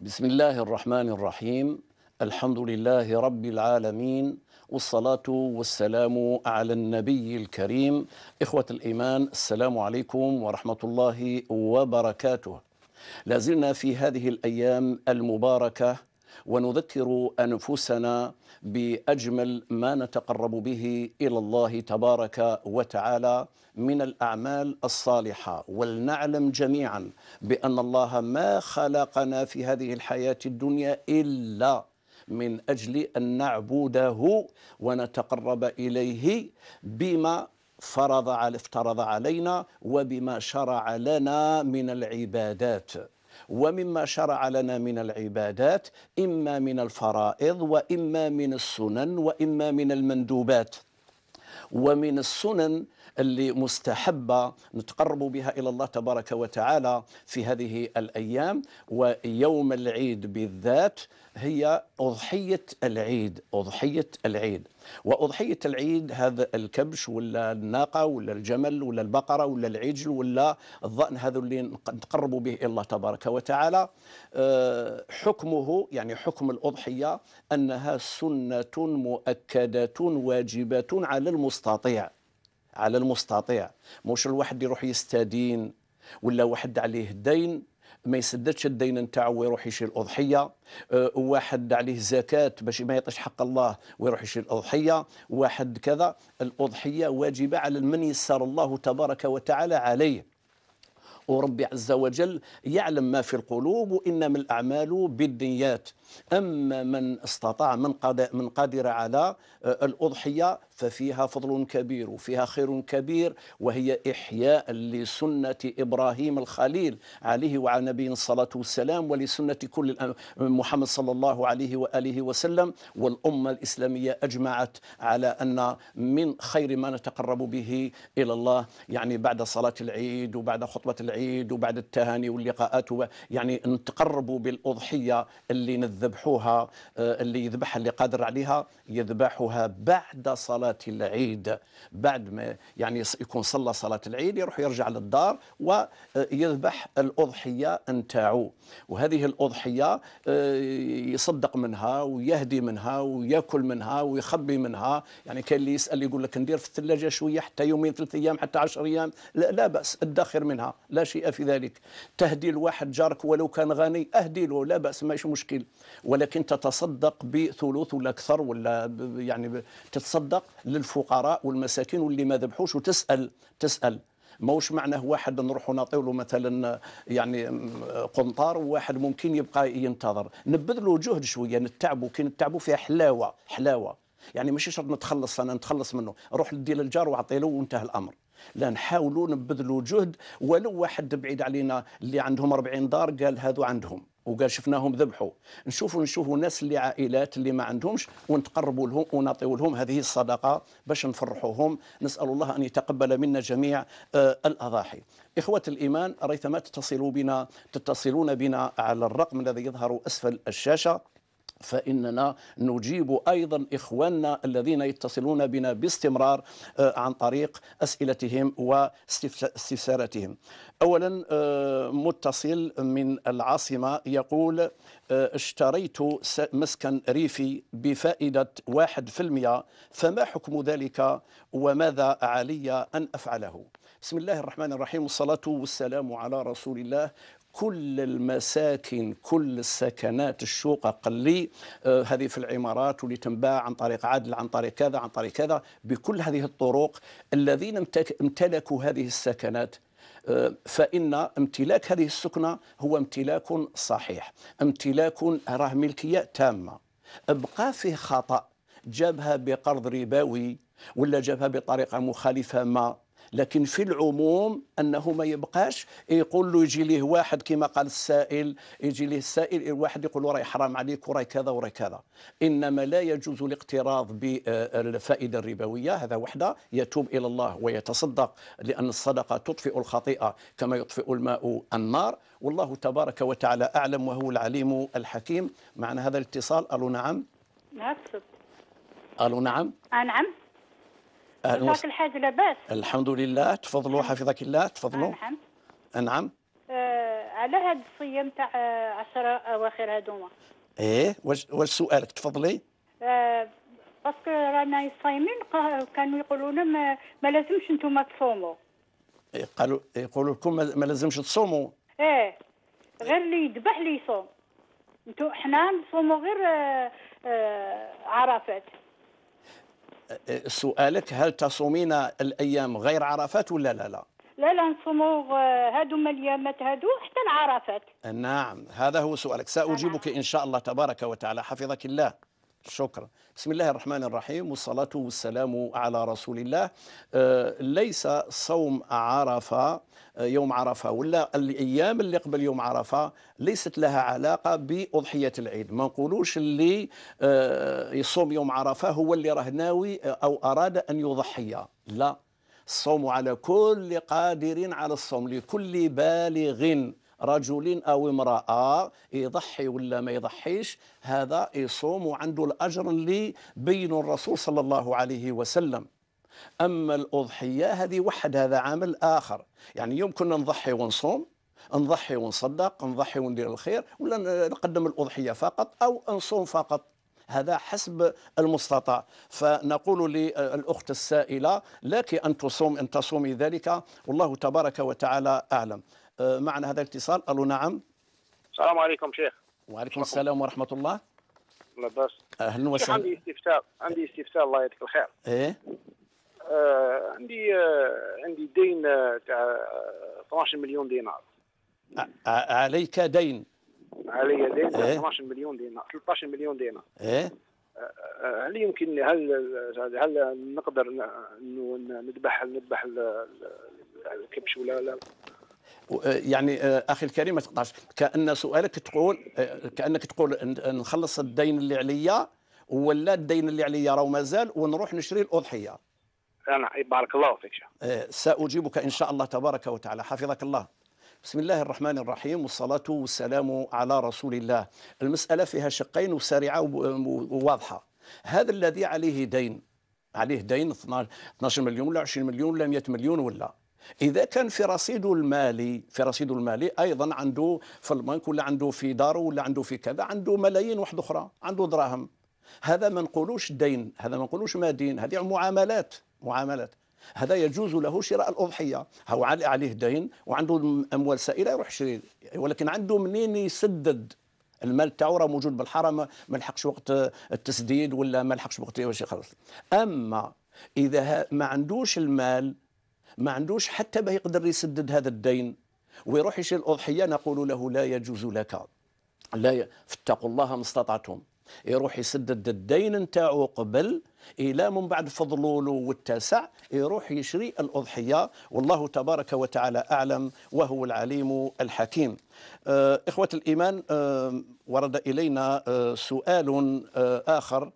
بسم الله الرحمن الرحيم الحمد لله رب العالمين والصلاة والسلام على النبي الكريم إخوة الإيمان السلام عليكم ورحمة الله وبركاته لازلنا في هذه الأيام المباركة ونذكر انفسنا باجمل ما نتقرب به الى الله تبارك وتعالى من الاعمال الصالحه ولنعلم جميعا بان الله ما خلقنا في هذه الحياه الدنيا الا من اجل ان نعبده ونتقرب اليه بما فرض على افترض علينا وبما شرع لنا من العبادات ومما شرع لنا من العبادات إما من الفرائض وإما من السنن وإما من المندوبات ومن السنن اللي مستحبة نتقرب بها إلى الله تبارك وتعالى في هذه الأيام ويوم العيد بالذات هي أضحية العيد أضحية العيد وأضحية العيد هذا الكبش ولا الناقة ولا الجمل ولا البقرة ولا العجل ولا الضأن هذا اللي نقرب به إلى الله تبارك وتعالى آه، حكمه يعني حكم الأضحية أنها سنة مؤكدة واجبة على المستطيع على المستطيع مش الواحد يروح يستدين ولا واحد عليه دين ما يسددش الدين نتاعو ويروح يشري الاضحيه أه، واحد عليه زكاه باش ما يعطيش حق الله ويروح يشري الاضحيه واحد كذا الاضحيه واجبه على من يسر الله تبارك وتعالى عليه وربي عز وجل يعلم ما في القلوب وإنما الأعمال بالنيات أما من استطاع من قادر, من قادر على آه، الأضحية ففيها فضل كبير وفيها خير كبير وهي إحياء لسنة إبراهيم الخليل عليه وعلى نبينا الصلاة والسلام ولسنة كل محمد صلى الله عليه وآله وسلم والأمة الإسلامية أجمعت على أن من خير ما نتقرب به إلى الله يعني بعد صلاة العيد وبعد خطبة العيد وبعد التهاني واللقاءات يعني نتقرب بالأضحية اللي نذ ذبحوها آه، اللي يذبحها اللي قادر عليها يذبحها بعد صلاة العيد بعد ما يعني يكون صلى صلاة العيد يروح يرجع للدار ويذبح آه، الأضحية نتاعو وهذه الأضحية آه، يصدق منها ويهدي منها وياكل منها ويخبي منها يعني كاين اللي يسأل يقول لك ندير في الثلاجة شوية حتى يومين ثلاث أيام حتى عشر أيام لا, لا بأس ادخر منها لا شيء في ذلك تهدي الواحد جارك ولو كان غني أهدي له لا بأس ماشي مشكل ولكن تتصدق بثلث ولا اكثر ولا يعني تتصدق للفقراء والمساكين واللي ما ذبحوش وتسال تسال ماهوش معناه واحد نروحوا نعطيو له مثلا يعني قنطار وواحد ممكن يبقى ينتظر نبذلوا جهد شويه نتعبوا كي نتعبوا فيها حلاوه حلاوه يعني ماشي شرط نتخلص انا نتخلص منه روح لدي للجار واعطي له وانتهى الامر لا نحاولوا نبذلوا جهد ولو واحد بعيد علينا اللي عندهم 40 دار قال هذو عندهم وقال شفناهم ذبحوا نشوفوا نشوفوا الناس اللي عائلات اللي ما عندهمش ونتقربوا لهم ونعطيو لهم هذه الصدقه باش نفرحوهم نسال الله ان يتقبل منا جميع آه، الاضاحي إخوة الإيمان ريثما تتصلوا بنا تتصلون بنا على الرقم الذي يظهر أسفل الشاشة فإننا نجيب أيضا إخواننا الذين يتصلون بنا باستمرار آه، عن طريق أسئلتهم واستفساراتهم أولا آه، متصل من العاصمة يقول آه، اشتريت مسكن ريفي بفائدة 1% فما حكم ذلك وماذا علي أن أفعله بسم الله الرحمن الرحيم والصلاة والسلام على رسول الله كل المساكن كل السكنات الشقق اللي آه هذه في العمارات واللي تنباع عن طريق عدل عن طريق كذا عن طريق كذا بكل هذه الطرق الذين امتلكوا هذه السكنات آه، فإن امتلاك هذه السكنة هو امتلاك صحيح امتلاك راه ملكية تامة ابقى فيه خطأ جابها بقرض رباوي ولا جابها بطريقة مخالفة ما لكن في العموم انه ما يبقاش يقول له يجي ليه واحد كما قال السائل يجي ليه السائل واحد يقول له راي حرام عليك وراي كذا وراي كذا انما لا يجوز الاقتراض بالفائده الربويه هذا وحده يتوب الى الله ويتصدق لان الصدقه تطفئ الخطيئه كما يطفئ الماء النار والله تبارك وتعالى اعلم وهو العليم الحكيم معنا هذا الاتصال الو نعم نعم الو نعم آه نعم اهلا وسهلا الحاج لاباس الحمد لله تفضلوا نعم. حفظك الله تفضلوا نعم نعم آه على هذا الصيام تاع 10 آه، اواخر هذوما ايه واش واش سؤالك تفضلي آه باسكو رانا صايمين كانوا يقولوا لنا ما, ما لازمش انتم تصوموا إيه، قالوا يقولوا لكم ما لازمش تصوموا ايه غير اللي يذبح اللي يصوم انتم حنا نصوموا غير آه آه عرفات سؤالك هل تصومين الايام غير عرفات ولا لا لا لا لا نصوموا آه، هادو اليامات هادو حتى العرفات نعم هذا هو سؤالك ساجيبك ان شاء الله تبارك وتعالى حفظك الله شكرا بسم الله الرحمن الرحيم والصلاة والسلام على رسول الله آه، ليس صوم عرفة آه، يوم عرفة ولا الأيام اللي قبل يوم عرفة ليست لها علاقة بأضحية العيد ما نقولوش اللي آه، يصوم يوم عرفة هو اللي راه ناوي أو أراد أن يضحي لا الصوم على كل قادر على الصوم لكل بالغ رجل أو امرأة يضحي ولا ما يضحيش هذا يصوم وعنده الأجر اللي بين الرسول صلى الله عليه وسلم أما الأضحية هذه وحد هذا عامل آخر يعني يمكن نضحي ونصوم نضحي ونصدق نضحي وندير الخير ولا نقدم الأضحية فقط أو نصوم فقط هذا حسب المستطاع فنقول للأخت السائلة لك أن تصوم أن تصومي ذلك والله تبارك وتعالى أعلم آه، معنا هذا الاتصال الو نعم السلام عليكم شيخ وعليكم السلام ورحمه الله لاباس اهلا وسهلا عندي استفسار عندي استفسار الله يعطيك الخير ايه آه عندي آه عندي دين آه، تاع 12 آه، مليون دينار عليك دين علي دين إيه؟ 12 مليون دينار 13 مليون دينار ايه هل يمكن هل هل نقدر انه نذبح نذبح الكبش ولا لا؟ يعني آه، اخي الكريم ما تقطعش كان سؤالك تقول آه، كانك تقول نخلص الدين اللي عليا ولا الدين اللي عليا راه مازال ونروح نشري الاضحيه انا بارك الله فيك آه، ساجيبك ان شاء الله تبارك وتعالى حفظك الله بسم الله الرحمن الرحيم والصلاة والسلام على رسول الله المسألة فيها شقين وسريعة وواضحة هذا الذي عليه دين عليه دين 12 مليون ولا 20 مليون ولا 100 مليون ولا اذا كان في رصيده المالي في رصيده المالي ايضا عنده في البنك ولا عنده في داره ولا عنده في كذا عنده ملايين واحده اخرى عنده دراهم هذا ما نقولوش دين هذا ما نقولوش دين هذه معاملات معاملات هذا يجوز له شراء الأضحية هو عليه دين وعنده أموال سائلة يروح يشري ولكن عنده منين يسدد المال تاعو راه موجود بالحرم ما لحقش وقت التسديد ولا ما لحقش وقت باش يخلص اما اذا ما عندوش المال ما عندوش حتى ما يقدر يسدد هذا الدين ويروح يشيل الأضحية نقول له لا يجوز لك لا ي... فاتقوا الله ما استطعتم يروح يسدد الدين نتاعو قبل الى من بعد فضلوله والتاسع يروح يشري الاضحيه والله تبارك وتعالى اعلم وهو العليم الحكيم. آه اخوه الايمان آه ورد الينا آه سؤال آه، اخر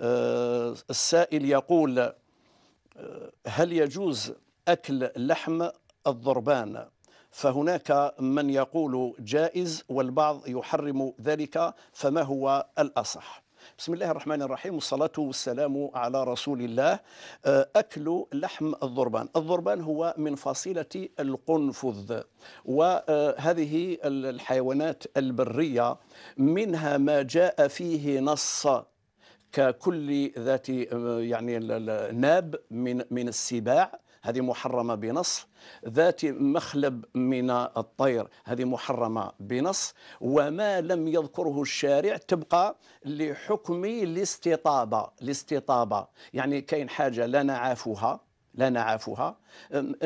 آه، السائل يقول آه، هل يجوز أكل لحم الضربان فهناك من يقول جائز والبعض يحرم ذلك فما هو الأصح بسم الله الرحمن الرحيم والصلاة والسلام على رسول الله آه، أكل لحم الضربان الضربان هو من فصيلة القنفذ وهذه الحيوانات البرية منها ما جاء فيه نص ككل ذات آه، يعني ناب من من السباع هذه محرمة بنص ذات مخلب من الطير هذه محرمة بنص وما لم يذكره الشارع تبقى لحكم الاستطابة الاستطابة يعني كاين حاجة لا نعافها لا نعافها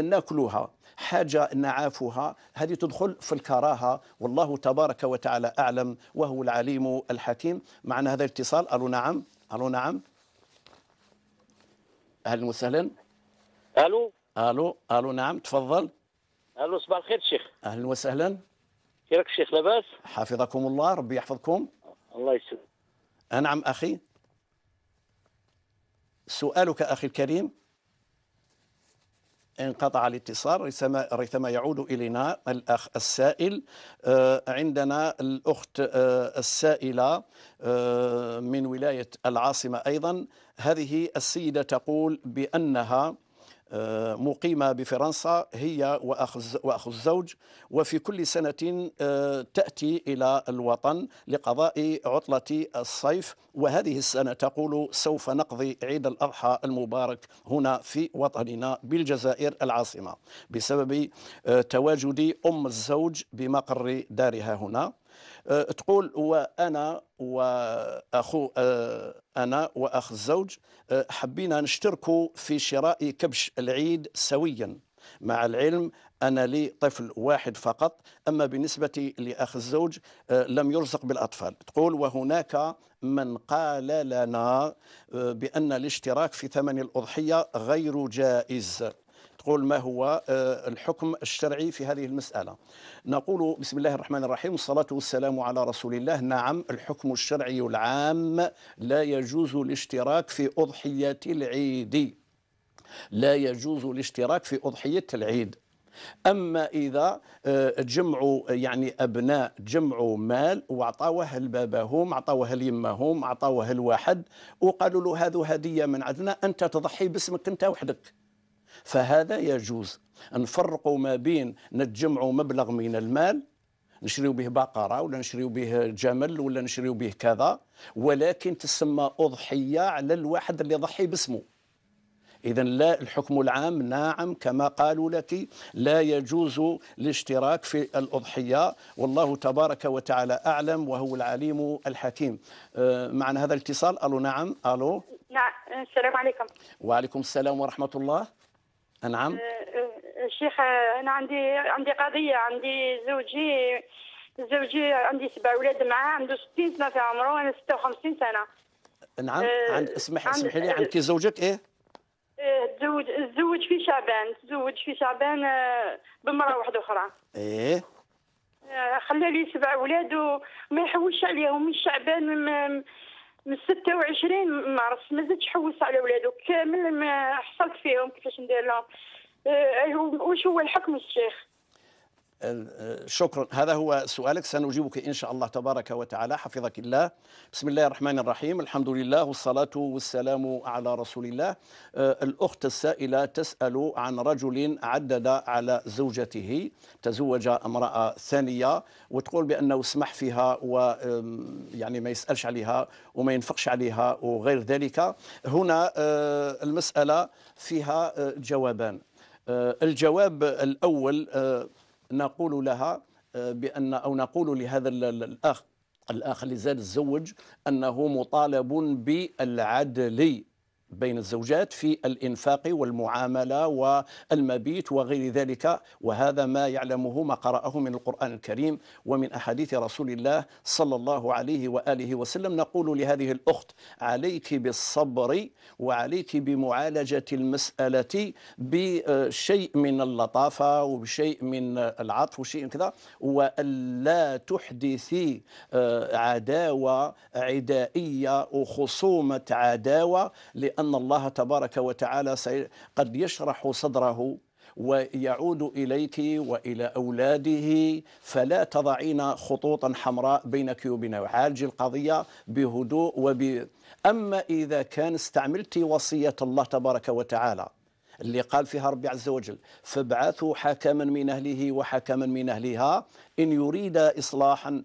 ناكلها حاجة نعافها هذه تدخل في الكراهة والله تبارك وتعالى أعلم وهو العليم الحكيم معنا هذا الاتصال ألو نعم ألو نعم أهلا وسهلا الو الو الو نعم تفضل الو صباح الخير شيخ اهلا وسهلا كيفك الشيخ لاباس حفظكم الله ربي يحفظكم الله يسلمك نعم اخي سؤالك اخي الكريم انقطع الاتصال ريثما ريثما يعود الينا الاخ السائل آه، عندنا الاخت آه، السائله آه، من ولايه العاصمه ايضا هذه السيده تقول بانها آه، مقيمة بفرنسا هي وأخ الزوج وفي كل سنة آه، تأتي إلى الوطن لقضاء عطلة الصيف وهذه السنة تقول سوف نقضي عيد الأضحى المبارك هنا في وطننا بالجزائر العاصمة بسبب آه، تواجد أم الزوج بمقر دارها هنا أه، تقول وانا واخو انا واخ أه، الزوج أه، حبينا نشتركوا في شراء كبش العيد سويا مع العلم أنا لي طفل واحد فقط أما بالنسبة لأخ الزوج لم يرزق بالأطفال تقول وهناك من قال لنا بأن الاشتراك في ثمن الأضحية غير جائز نقول ما هو آه، الحكم الشرعي في هذه المسألة نقول بسم الله الرحمن الرحيم والصلاة والسلام على رسول الله نعم الحكم الشرعي العام لا يجوز الاشتراك في أضحية العيد لا يجوز الاشتراك في أضحية العيد اما اذا آه، جمعوا يعني ابناء جمعوا مال وعطاوه لباباهم عطاوه ليماهم عطاوه لواحد وقالوا له هذا هديه من عندنا انت تضحي باسمك انت وحدك فهذا يجوز نفرقوا ما بين نتجمعوا مبلغ من المال نشريو به بقرة ولا نشريو به جمل ولا نشريو به كذا ولكن تسمى أضحية على الواحد اللي ضحي باسمه إذا لا الحكم العام ناعم كما قالوا لك لا يجوز الاشتراك في الأضحية والله تبارك وتعالى أعلم وهو العليم الحكيم أه، معنا هذا الاتصال ألو نعم ألو نعم السلام عليكم وعليكم السلام ورحمة الله نعم آه، الشيخ انا عندي عندي قضيه عندي زوجي زوجي عندي سبع اولاد معاه عنده 60 سنه في عمره وانا 56 سنه نعم أه عند اسمح اسمحي لي آه، عندك زوجك ايه؟ تزوج آه، تزوج في شعبان تزوج في شعبان بمراه واحده اخرى ايه خلى لي سبع اولاد وما يحوش عليهم من شعبان من 26 مارس ما زدتش حوس على ولادو كامل ما حصلت فيهم كيفاش ندير لهم آه، واش هو الحكم الشيخ آه، شكرا هذا هو سؤالك سنجيبك إن شاء الله تبارك وتعالى حفظك الله بسم الله الرحمن الرحيم الحمد لله والصلاة والسلام على رسول الله آه، الأخت السائلة تسأل عن رجل عدد على زوجته تزوج امرأة ثانية وتقول بأنه سمح فيها ويعني ما يسألش عليها وما ينفقش عليها وغير ذلك هنا آه، المسألة فيها جوابان الجواب الأول نقول لها آه، بأن أو نقول لهذا الأخ الأخ اللي زاد الزوج أنه مطالب بالعدل بين الزوجات في الإنفاق والمعاملة والمبيت وغير ذلك وهذا ما يعلمه ما قرأه من القرآن الكريم ومن أحاديث رسول الله صلى الله عليه وآله وسلم نقول لهذه الأخت عليك بالصبر وعليك بمعالجة المسألة بشيء من اللطافة وبشيء من العطف وشيء كذا وألا تحدثي آه، عداوة عدائية وخصومة عداوة لأن الله تبارك وتعالى قد يشرح صدره ويعود إليك وإلى أولاده فلا تضعين خطوطا حمراء بينك وبينه عالجي القضية بهدوء وب أما إذا كان استعملت وصية الله تبارك وتعالى اللي قال فيها ربي عز وجل فابعثوا حكما من أهله وحكما من أهلها إن يريد إصلاحا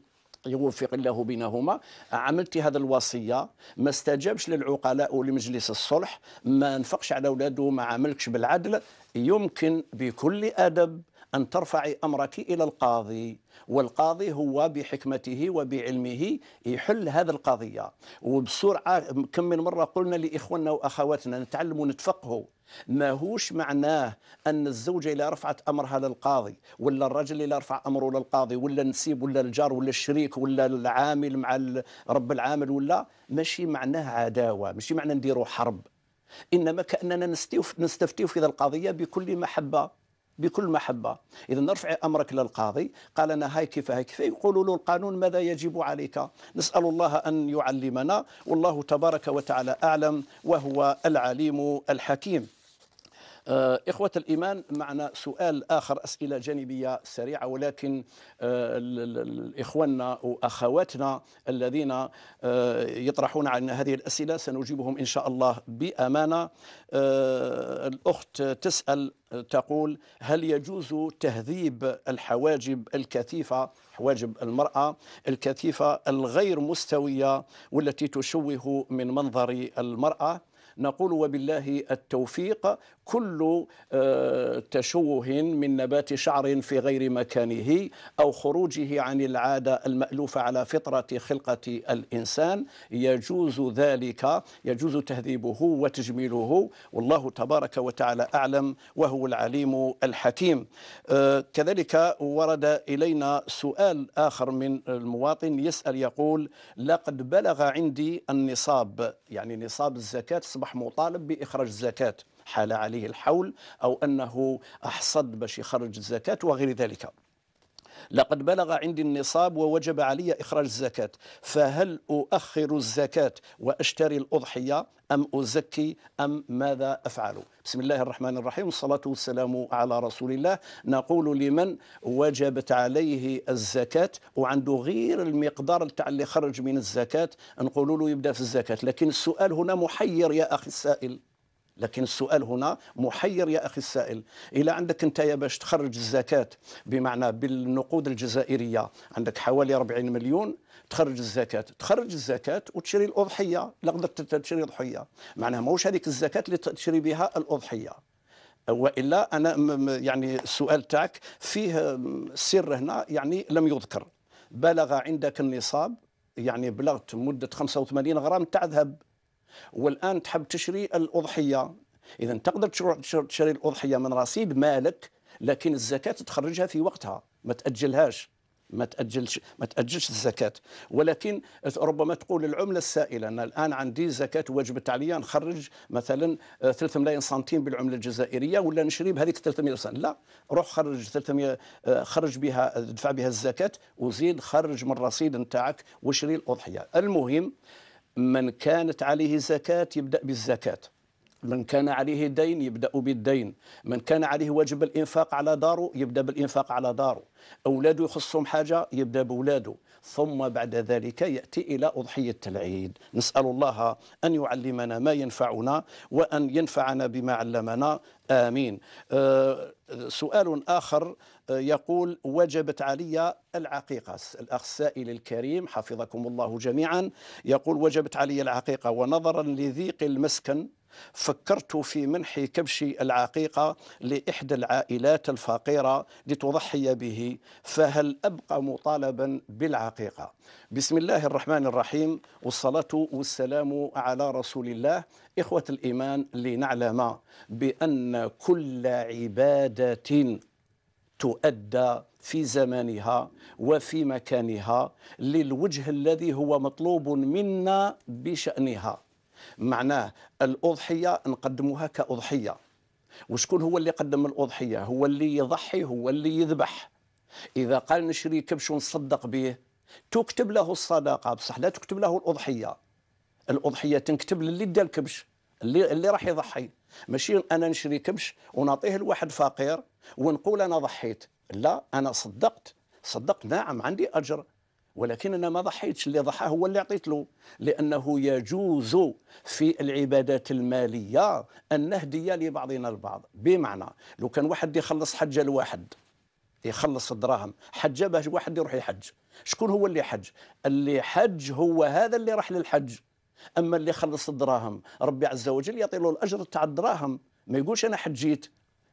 يوفق الله بينهما عملت هذا الوصيه ما استجابش للعقلاء ولمجلس الصلح ما نفقش على اولاده ما عملكش بالعدل يمكن بكل ادب أن ترفعي أمرك إلى القاضي والقاضي هو بحكمته وبعلمه يحل هذا القضية وبسرعة كم من مرة قلنا لإخواننا وأخواتنا نتعلم ونتفقهوا ماهوش معناه ان الزوجه الا رفعت امرها للقاضي ولا الرجل الا رفع امره للقاضي ولا النسيب ولا الجار ولا الشريك ولا العامل مع رب العامل ولا ماشي معناه عداوه ماشي معناه نديروا حرب انما كاننا نستفتيو في هذه القضيه بكل محبه بكل محبه اذا نرفع امرك للقاضي قال لنا هاي كيف هاي كيف يقول له القانون ماذا يجب عليك نسال الله ان يعلمنا والله تبارك وتعالى اعلم وهو العليم الحكيم آه، إخوة الإيمان معنا سؤال آخر أسئلة جانبية سريعة ولكن آه، إخواننا وأخواتنا الذين آه، يطرحون عن هذه الأسئلة سنجيبهم إن شاء الله بأمانة الأخت تسأل تقول هل يجوز تهذيب الحواجب الكثيفة حواجب المرأة الكثيفة الغير مستوية والتي تشوه من منظر المرأة نقول وبالله التوفيق كل آه، تشوه من نبات شعر في غير مكانه أو خروجه عن العادة المألوفة على فطرة خلقة الإنسان يجوز ذلك يجوز تهذيبه وتجميله والله تبارك وتعالى أعلم وهو العليم الحكيم آه، كذلك ورد إلينا سؤال آخر من المواطن يسأل يقول لقد بلغ عندي النصاب يعني نصاب الزكاة أصبح مطالب بإخراج الزكاة حال عليه الحول أو أنه أحصد باش يخرج الزكاة وغير ذلك لقد بلغ عندي النصاب ووجب علي إخراج الزكاة فهل أؤخر الزكاة وأشتري الأضحية أم أزكي أم ماذا أفعل بسم الله الرحمن الرحيم والصلاة والسلام على رسول الله نقول لمن وجبت عليه الزكاة وعنده غير المقدار تاع اللي خرج من الزكاة نقول له يبدأ في الزكاة لكن السؤال هنا محير يا أخي السائل لكن السؤال هنا محير يا أخي السائل إلى عندك أنت يا باش تخرج الزكاة بمعنى بالنقود الجزائرية عندك حوالي 40 مليون تخرج الزكاة تخرج الزكاة وتشري الأضحية لا قدرت تشري اضحيه معناها ماهوش هذيك الزكاة اللي تشري بها الأضحية والا انا يعني السؤال تاعك فيه سر هنا يعني لم يذكر بلغ عندك النصاب يعني بلغت مده 85 غرام تاع ذهب والآن تحب تشري الأضحية إذا تقدر تشري الأضحية من رصيد مالك لكن الزكاة تخرجها في وقتها ما تأجلهاش ما تأجلش ما تأجلش الزكاة ولكن ربما تقول العملة السائلة أنا الآن عندي زكاة وجبت عليا نخرج مثلا 3 آه، ملايين سنتيم بالعملة الجزائرية ولا نشري بهذيك 300 سنتيم لا روح خرج 300 آه، خرج بها ادفع بها الزكاة وزيد خرج من الرصيد نتاعك وشري الأضحية المهم من كانت عليه زكاة يبدأ بالزكاة من كان عليه دين يبدأ بالدين من كان عليه واجب الإنفاق على داره يبدأ بالإنفاق على داره أولاده يخصهم حاجة يبدأ بأولاده ثم بعد ذلك يأتي إلى أضحية العيد نسأل الله أن يعلمنا ما ينفعنا وأن ينفعنا بما علمنا آمين أه سؤال آخر آه، يقول وجبت علي العقيقة الأخ السائل الكريم حفظكم الله جميعا يقول وجبت علي العقيقة ونظرا لذيق المسكن فكرت في منح كبش العقيقة لإحدى العائلات الفقيرة لتضحي به فهل أبقى مطالبا بالعقيقة بسم الله الرحمن الرحيم والصلاة والسلام على رسول الله إخوة الإيمان لنعلم بأن كل عبادة تؤدى في زمانها وفي مكانها للوجه الذي هو مطلوب منا بشأنها معناه الأضحية نقدموها كأضحية وشكون هو اللي قدم الأضحية هو اللي يضحي هو اللي يذبح إذا قال نشري كبش ونصدق به تكتب له الصدقة بصح لا تكتب له الأضحية الأضحية تنكتب للي دا الكبش اللي اللي راح يضحي ماشي انا نشري كبش ونعطيه لواحد فقير ونقول انا ضحيت لا انا صدقت صدقت نعم عندي اجر ولكن انا ما ضحيتش اللي ضحى هو اللي عطيت له لانه يجوز في العبادات الماليه ان نهدي لبعضنا البعض بمعنى لو كان واحد يخلص حجه لواحد يخلص الدراهم حجه باش واحد يروح يحج شكون هو اللي حج اللي حج هو هذا اللي راح للحج اما اللي خلص الدراهم ربي عز وجل يعطي له الاجر تاع الدراهم ما يقولش انا حجيت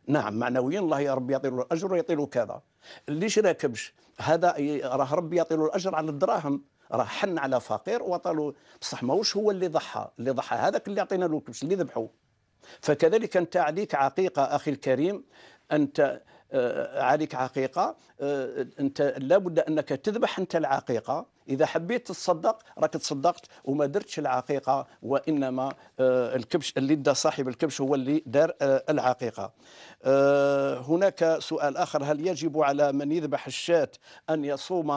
نعم معنويا الله يا ربي يعطي له الاجر ويعطي له كذا اللي شراكبش هذا راه ربي يعطي له الاجر على الدراهم راه حن على فقير وطلو بصح ماهوش هو اللي ضحى اللي ضحى هذاك اللي عطينا له الكبش اللي ذبحوه فكذلك انت عليك عقيقه اخي الكريم انت آه، عليك عقيقه آه، انت لابد انك تذبح انت العقيقه اذا حبيت تصدق راك تصدقت وما درتش العقيقه وانما آه، الكبش اللي دا صاحب الكبش هو اللي دار العقيقه هناك سؤال اخر هل يجب على من يذبح الشاة ان يصوم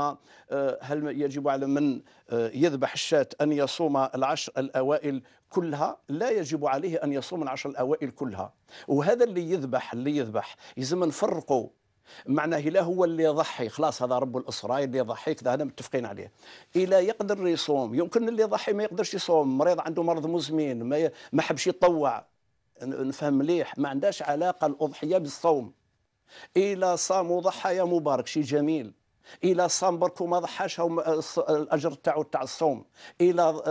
هل يجب على من يذبح الشاة ان يصوم العشر الاوائل كلها لا يجب عليه أن يصوم العشر الأوائل كلها وهذا اللي يذبح اللي يذبح يلزم نفرقوا معناه لا هو اللي يضحي خلاص هذا رب الأسرة اللي يضحي كذا هذا متفقين عليه إلى يقدر يصوم يمكن اللي يضحي ما يقدرش يصوم مريض عنده مرض مزمن ما, ي... ما حبش يتطوع نفهم مليح ما عندهاش علاقة الأضحية بالصوم إلى صام وضحى يا مبارك شيء جميل الى برك وما ضحاش الاجر تاعو تاع الصوم الى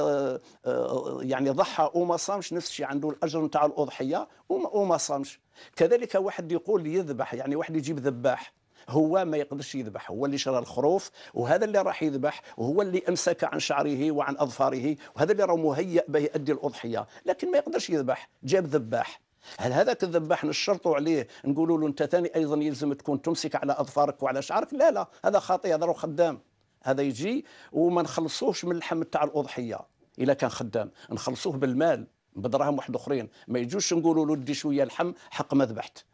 يعني ضحى وما صامش نفس الشيء عنده الاجر تاع الاضحيه وما صامش كذلك واحد يقول يذبح يعني واحد يجيب ذباح هو ما يقدرش يذبح هو اللي شرى الخروف وهذا اللي راح يذبح وهو اللي امسك عن شعره وعن اظفاره وهذا اللي راه مهيأ به يؤدي الاضحيه لكن ما يقدرش يذبح جاب ذباح هل هذاك الذباح نشرطوا عليه نقولوا له انت ثاني ايضا يلزم تكون تمسك على اظفارك وعلى شعرك لا لا هذا خاطئ هذا خدام هذا يجي وما نخلصوش من اللحم تاع الاضحيه الا كان خدام نخلصوه بالمال بدراهم واحد اخرين ما يجوش نقولوا له دي شويه لحم حق ما ذبحت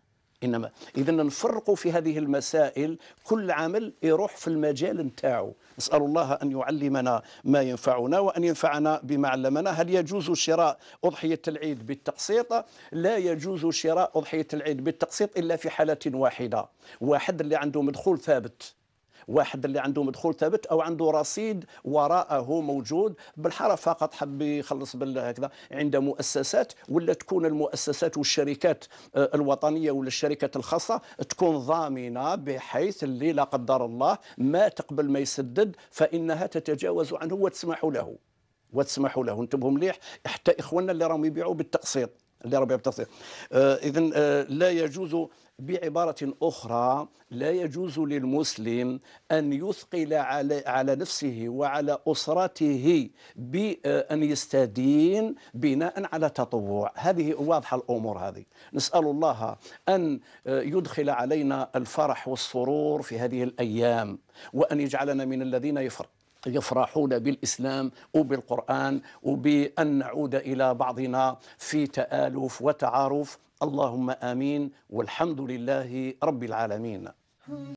انما اذا نفرقوا في هذه المسائل كل عمل يروح في المجال نتاعو نسال الله ان يعلمنا ما ينفعنا وان ينفعنا بما علمنا هل يجوز شراء اضحيه العيد بالتقسيط لا يجوز شراء اضحيه العيد بالتقسيط الا في حاله واحده واحد اللي عنده مدخول ثابت واحد اللي عنده مدخول ثابت او عنده رصيد وراءه موجود بالحرف فقط حب يخلص هكذا عند مؤسسات ولا تكون المؤسسات والشركات آه، الوطنيه ولا الشركات الخاصه تكون ضامنه بحيث اللي لا قدر الله ما تقبل ما يسدد فانها تتجاوز عنه وتسمح له وتسمح له انتبهوا مليح حتى اخواننا اللي راهم يبيعوا بالتقسيط لربع بتصير آه، اذا آه، لا يجوز بعبارة أخرى لا يجوز للمسلم أن يثقل على, على نفسه وعلى أسرته بأن آه، يستدين بناء على تطوع هذه واضحة الأمور هذه نسأل الله أن يدخل علينا الفرح والسرور في هذه الأيام وأن يجعلنا من الذين يفرق يفرحون بالاسلام وبالقران وبان نعود الى بعضنا في تالف وتعارف اللهم امين والحمد لله رب العالمين